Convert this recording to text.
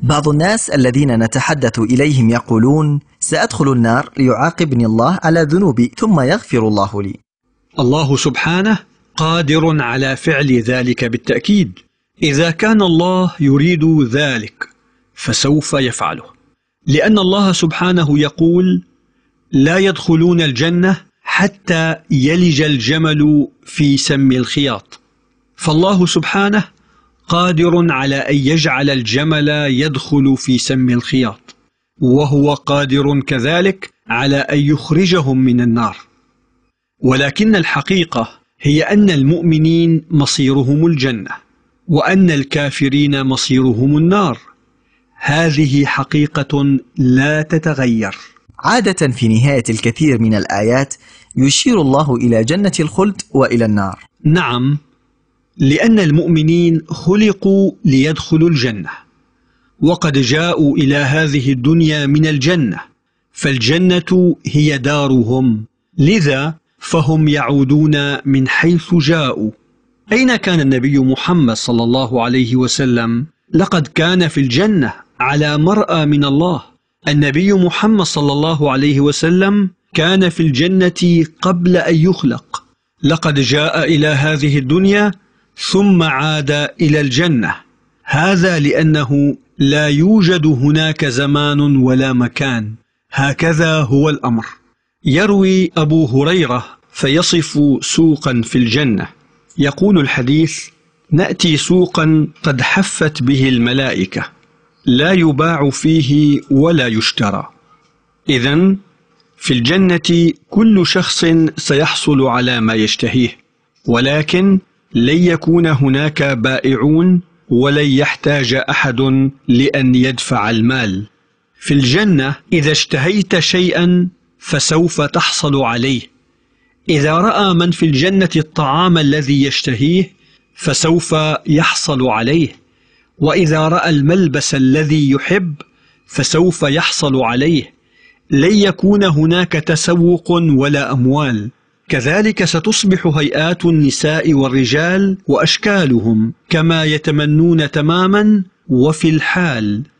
بعض الناس الذين نتحدث إليهم يقولون سأدخل النار ليعاقبني الله على ذنوبي ثم يغفر الله لي الله سبحانه قادر على فعل ذلك بالتأكيد إذا كان الله يريد ذلك فسوف يفعله لأن الله سبحانه يقول لا يدخلون الجنة حتى يلج الجمل في سم الخياط فالله سبحانه قادر على أن يجعل الجمل يدخل في سم الخياط وهو قادر كذلك على أن يخرجهم من النار ولكن الحقيقة هي أن المؤمنين مصيرهم الجنة وأن الكافرين مصيرهم النار هذه حقيقة لا تتغير عادة في نهاية الكثير من الآيات يشير الله إلى جنة الخلد وإلى النار نعم لأن المؤمنين خلقوا ليدخلوا الجنة وقد جاءوا إلى هذه الدنيا من الجنة فالجنة هي دارهم لذا فهم يعودون من حيث جاءوا أين كان النبي محمد صلى الله عليه وسلم؟ لقد كان في الجنة على مرأى من الله النبي محمد صلى الله عليه وسلم كان في الجنة قبل أن يخلق لقد جاء إلى هذه الدنيا ثم عاد إلى الجنة هذا لأنه لا يوجد هناك زمان ولا مكان هكذا هو الأمر يروي أبو هريرة فيصف سوقا في الجنة يقول الحديث نأتي سوقا قد حفت به الملائكة لا يباع فيه ولا يشترى إذا في الجنة كل شخص سيحصل على ما يشتهيه ولكن لن يكون هناك بائعون ولن يحتاج أحد لأن يدفع المال في الجنة إذا اشتهيت شيئا فسوف تحصل عليه إذا رأى من في الجنة الطعام الذي يشتهيه فسوف يحصل عليه وإذا رأى الملبس الذي يحب فسوف يحصل عليه لن يكون هناك تسوق ولا أموال كذلك ستصبح هيئات النساء والرجال وأشكالهم كما يتمنون تماما وفي الحال